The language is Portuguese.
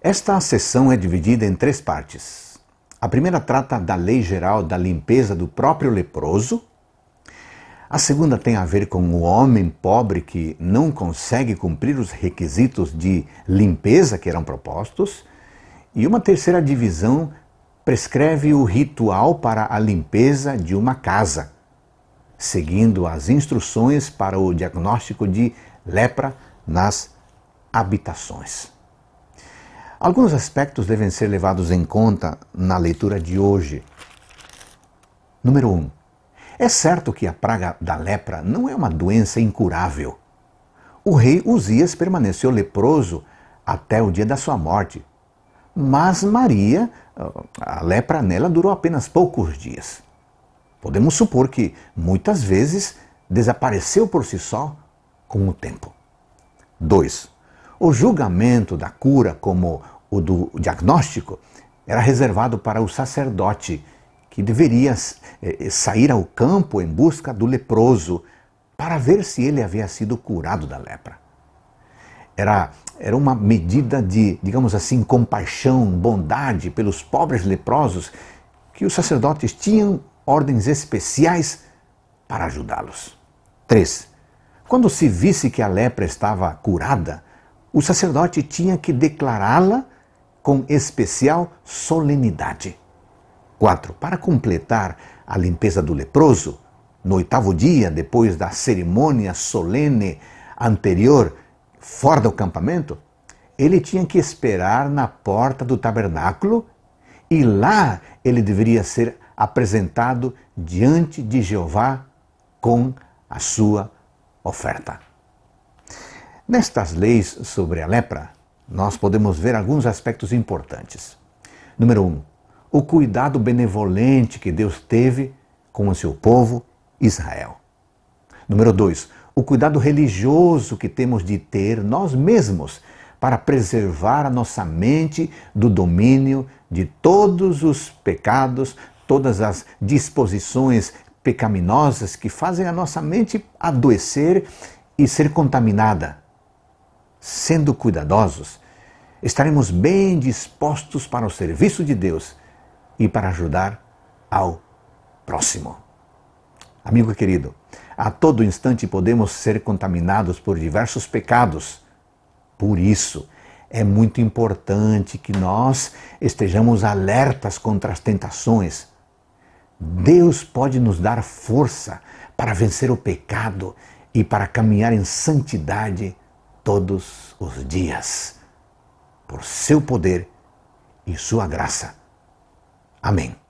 Esta sessão é dividida em três partes. A primeira trata da lei geral da limpeza do próprio leproso. A segunda tem a ver com o homem pobre que não consegue cumprir os requisitos de limpeza que eram propostos. E uma terceira divisão prescreve o ritual para a limpeza de uma casa, seguindo as instruções para o diagnóstico de lepra nas habitações. Alguns aspectos devem ser levados em conta na leitura de hoje. Número 1. Um, é certo que a praga da lepra não é uma doença incurável. O rei Uzias permaneceu leproso até o dia da sua morte. Mas Maria, ah, a lepra nela durou apenas poucos dias. Podemos supor que muitas vezes desapareceu por si só com o tempo. 2. O julgamento da cura, como o do diagnóstico, era reservado para o sacerdote, que deveria eh, eh, sair ao campo em busca do leproso para ver se ele havia sido curado da lepra. Era, era uma medida de, digamos assim, compaixão, bondade pelos pobres leprosos que os sacerdotes tinham ordens especiais para ajudá-los. 3. Quando se visse que a lepra estava curada, o sacerdote tinha que declará-la com especial solenidade. 4. Para completar a limpeza do leproso, no oitavo dia, depois da cerimônia solene anterior, fora do campamento, ele tinha que esperar na porta do tabernáculo e lá ele deveria ser apresentado diante de Jeová com a sua oferta. Nestas leis sobre a lepra, nós podemos ver alguns aspectos importantes. Número 1. Um, o cuidado benevolente que Deus teve com o seu povo Israel. Número 2. O cuidado religioso que temos de ter nós mesmos para preservar a nossa mente do domínio de todos os pecados, todas as disposições pecaminosas que fazem a nossa mente adoecer e ser contaminada sendo cuidadosos, estaremos bem dispostos para o serviço de Deus e para ajudar ao próximo. Amigo querido, a todo instante podemos ser contaminados por diversos pecados. Por isso, é muito importante que nós estejamos alertas contra as tentações. Deus pode nos dar força para vencer o pecado e para caminhar em santidade todos os dias, por seu poder e sua graça. Amém.